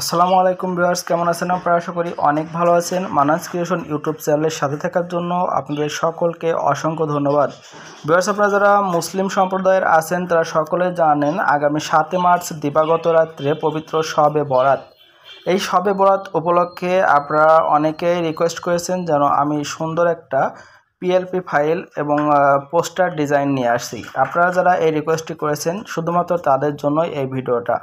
আসসালামু আলাইকুম ভিউয়ার্স কেমন আছেন আপনারা আশা করি অনেক ভালো আছেন মানাস ক্রিয়েশন ইউটিউব চ্যানেলের সাথে থাকার জন্য আপনাদের সকলকে অসংখ্য ধন্যবাদ ভিউয়ার্স আপনারা যারা মুসলিম সম্প্রদায়ের আছেন তারা সকলে জানেন আগামী সাতই মার্চ দিবাগত রাত্রে পবিত্র শবে বরাত এই শবে বরাত উপলক্ষে আপনারা অনেকেই রিকোয়েস্ট করেছেন যেন আমি সুন্দর একটা পিএলপি ফাইল এবং পোস্টার ডিজাইন নিয়ে আসি আপনারা যারা এই রিকোয়েস্টটি করেছেন শুধুমাত্র তাদের জন্য এই ভিডিওটা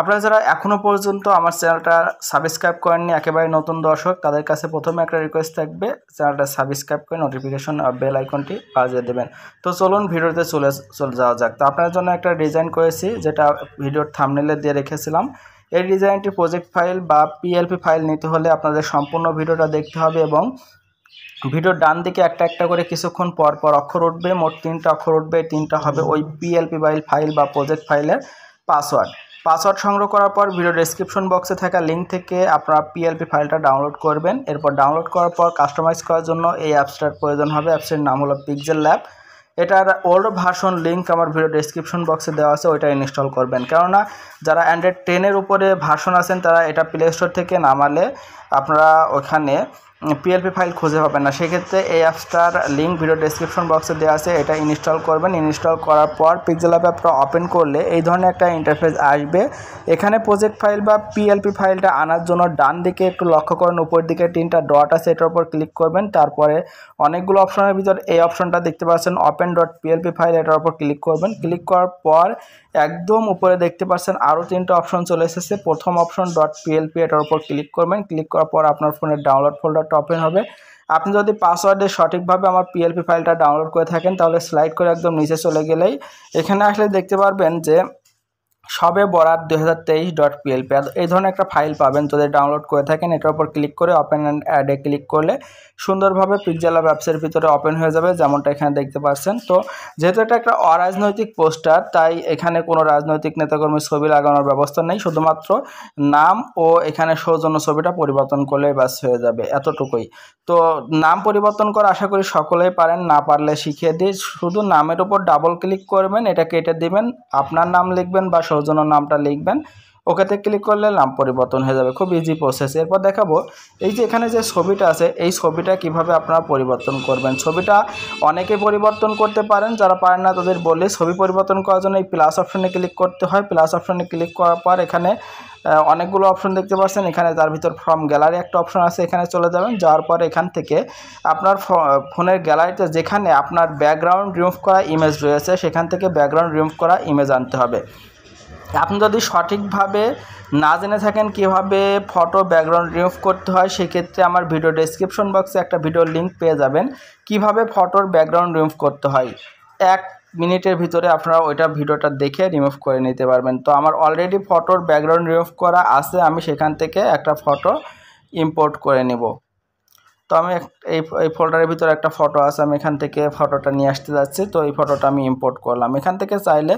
আপনারা যারা এখনও পর্যন্ত আমার চ্যানেলটা সাবস্ক্রাইব করেননি একেবারে নতুন দর্শক তাদের কাছে প্রথমে একটা রিকোয়েস্ট থাকবে চ্যানেলটা সাবস্ক্রাইব করে নোটিফিকেশন বেল আইকনটি বাজিয়ে দেবেন তো চলুন ভিডিওতে চলে চলে যাওয়া যাক তো আপনার জন্য একটা ডিজাইন করেছি যেটা ভিডিওর থামনেলে দিয়ে রেখেছিলাম এই ডিজাইনটি প্রজেক্ট ফাইল বা পিএলপি ফাইল নিতে হলে আপনাদের সম্পূর্ণ ভিডিওটা দেখতে হবে এবং ভিডিওর ডান দিকে একটা একটা করে কিছুক্ষণ পর পর অক্ষর উঠবে মোট তিনটা অক্ষর উঠবে তিনটা হবে ওই পিএলপি ফাইল ফাইল বা প্রজেক্ট ফাইলের পাসওয়ার্ড পাসওয়ার্ড সংগ্রহ করার পর ভিডিও ডেসক্রিপশন বক্সে থাকা লিঙ্ক থেকে আপনারা পিএলপি ফাইলটা ডাউনলোড করবেন এরপর ডাউনলোড করার পর কাস্টমাইজ করার জন্য এই অ্যাপসটার প্রয়োজন হবে অ্যাপসটির নাম হলো পিকজেল ল্যাব এটার ওল্ড ভার্সন লিঙ্ক আমার ভিডিও ডিসক্রিপশন বক্সে দেওয়া আছে ওইটা ইনস্টল করবেন কেননা যারা অ্যান্ড্রয়েড টেনের উপরে ভার্সন আছেন তারা এটা প্লে স্টোর থেকে নামালে আপনারা ওখানে পিএলপি ফাইল খুঁজে পাবেন না সেক্ষেত্রে এই অ্যাপসটার লিঙ্ক ভিডিও ডেসক্রিপশন বক্সে দেওয়া আছে এটা ইনস্টল করবেন ইনস্টল করার পর পিক্সেল অ্যাপ অ্যাপটা ওপেন করলে এই ধরনের একটা ইন্টারফেস আসবে এখানে প্রজেক্ট ফাইল বা পিএলপি ফাইলটা আনার জন্য ডান দিকে একটু লক্ষ্য করুন উপর দিকে তিনটা ডট আছে এটার উপর ক্লিক করবেন তারপরে অনেকগুলো অপশনের ভিতর এই অপশনটা দেখতে পাচ্ছেন ওপেন ডট পিএলপি ফাইল এটার উপর ক্লিক করবেন ক্লিক করার পর একদম উপরে দেখতে পাচ্ছেন আরও তিনটা অপশন চলে এসেছে প্রথম অপশন ডট পিএলপি এটার উপর ক্লিক করবেন ক্লিক করার পর আপনার ফোনের ডাউনলোড ফোল্ডারটা অ্যাপটা ওপেন হবে আপনি যদি পাসওয়ার্ডে সঠিকভাবে আমার পিএলপি ফাইলটা ডাউনলোড করে থাকেন তাহলে স্লাইড করে একদম নিচে চলে গেলেই এখানে আসলে দেখতে পারবেন যে সবে বরাত দুই হাজার তেইশ ডট পিএলপি এই ধরনের একটা ফাইল পাবেন যদি ডাউনলোড করে থাকেন এটার উপর ক্লিক করে ওপেন অ্যান্ড অ্যাডে ক্লিক করলে সুন্দরভাবে পিকজালা অ্যাপসের ভিতরে ওপেন হয়ে যাবে যেমনটা এখানে দেখতে পাচ্ছেন তো যেহেতু এটা একটা অরাজনৈতিক পোস্টার তাই এখানে কোনো রাজনৈতিক নেতাকর্মীর ছবি লাগানোর ব্যবস্থা নেই শুধুমাত্র নাম ও এখানে সৌজন্য ছবিটা পরিবর্তন করলে বাস হয়ে যাবে এতটুকুই তো নাম পরিবর্তন করা আশা করি সকলেই পারেন না পারলে শিখিয়ে দিই শুধু নামের উপর ডাবল ক্লিক করবেন এটা কেটে দিবেন আপনার নাম লিখবেন বা সৌজন্য নামটা লিখবেন ওকেতে ক্লিক করলে নাম পরিবর্তন হয়ে যাবে খুব ইজি প্রসেস এরপর দেখাবো এই যে এখানে যে ছবিটা আছে এই ছবিটা কিভাবে আপনারা পরিবর্তন করবেন ছবিটা অনেকে পরিবর্তন করতে পারেন যারা পারেন না তাদের বলে ছবি পরিবর্তন করার জন্য এই প্লাস অপশনে ক্লিক করতে হয় প্লাস অপশনে ক্লিক করার পর এখানে অনেকগুলো অপশন দেখতে পাচ্ছেন এখানে তার ভিতর ফর্ম গ্যালারি একটা অপশন আছে এখানে চলে যাবেন যাওয়ার পর এখান থেকে আপনার ফোনের গ্যালারিতে যেখানে আপনার ব্যাকগ্রাউন্ড রিমুভ করা ইমেজ রয়েছে সেখান থেকে ব্যাকগ্রাউন্ড রিমুভ করা ইমেজ আনতে হবে আপনি যদি সঠিকভাবে না জেনে থাকেন কিভাবে ফটো ব্যাকগ্রাউন্ড রিমুভ করতে হয় সেক্ষেত্রে আমার ভিডিও ডেসক্রিপশন বক্সে একটা ভিডিও লিঙ্ক পেয়ে যাবেন কিভাবে ফটোর ব্যাকগ্রাউন্ড রিমুভ করতে হয় এক মিনিটের ভিতরে আপনারা ওইটা ভিডিওটা দেখে রিমুভ করে নিতে পারবেন তো আমার অলরেডি ফটোর ব্যাকগ্রাউন্ড রিমুভ করা আছে আমি সেখান থেকে একটা ফটো ইম্পোর্ট করে নেব তো আমি এই এই ফোল্ডারের ভিতরে একটা ফটো আছে আমি এখান থেকে ফটোটা নিয়ে আসতে যাচ্ছি তো এই ফটোটা আমি ইম্পোর্ট করলাম এখান থেকে চাইলে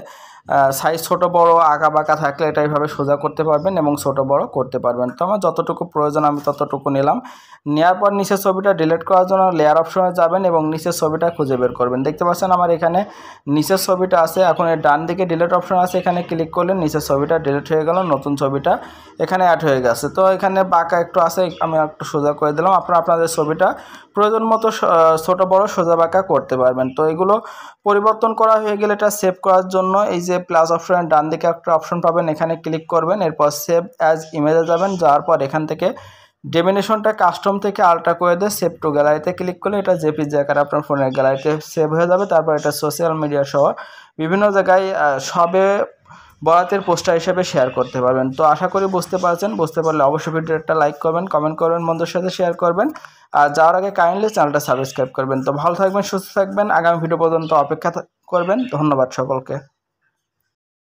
সাইজ ছোট বড় আঁকা বাঁকা থাকলে এটা এইভাবে সোজা করতে পারবেন এবং ছোট বড় করতে পারবেন তো আমার যতটুকু প্রয়োজন আমি ততটুকু নিলাম নেওয়ার পর নিচের ছবিটা ডিলিট করার জন্য লেয়ার অপশনে যাবেন এবং নিচের ছবিটা খুঁজে বের করবেন দেখতে পাচ্ছেন আমার এখানে নিচের ছবিটা আছে এখন এর ডান দিকে ডিলিট অপশন আছে এখানে ক্লিক করলে নিচের ছবিটা ডিলিট হয়ে গেল নতুন ছবিটা এখানে অ্যাড হয়ে গেছে তো এখানে বাঁকা একটু আছে আমি একটু সোজা করে দিলাম আপনার আপনাদের ছবিটা প্রয়োজন মতো ছোটো বড়ো সোজা বাঁকা করতে পারবেন তো এগুলো পরিবর্তন করা হয়ে গেলে এটা সেভ করার জন্য এই যে প্লাস অপশন ডান দিকে একটা অপশন পাবেন এখানে ক্লিক করবেন এরপর সেভ অ্যাজ ইমেজে যাবেন যাওয়ার পর এখান থেকে ডেমিনেশনটা কাস্টম থেকে আলট্রা করে দিয়ে সেভ টু গ্যালারিতে ক্লিক করলে এটা জেপি আকারে আপনার ফোনের গ্যালারিতে সেভ হয়ে যাবে তারপর এটা সোশ্যাল মিডিয়া সহ বিভিন্ন জায়গায় সবে বরাতের পোস্টার হিসেবে শেয়ার করতে পারবেন তো আশা করি বুঝতে পারছেন বুঝতে পারলে অবশ্যই ভিডিওটা লাইক করবেন কমেন্ট করবেন বন্ধুর সাথে শেয়ার করবেন আর যাওয়ার আগে কাইন্ডলি চ্যানেলটা সাবস্ক্রাইব করবেন তো ভালো থাকবেন সুস্থ থাকবেন আগামী ভিডিও পর্যন্ত অপেক্ষা করবেন ধন্যবাদ সকলকে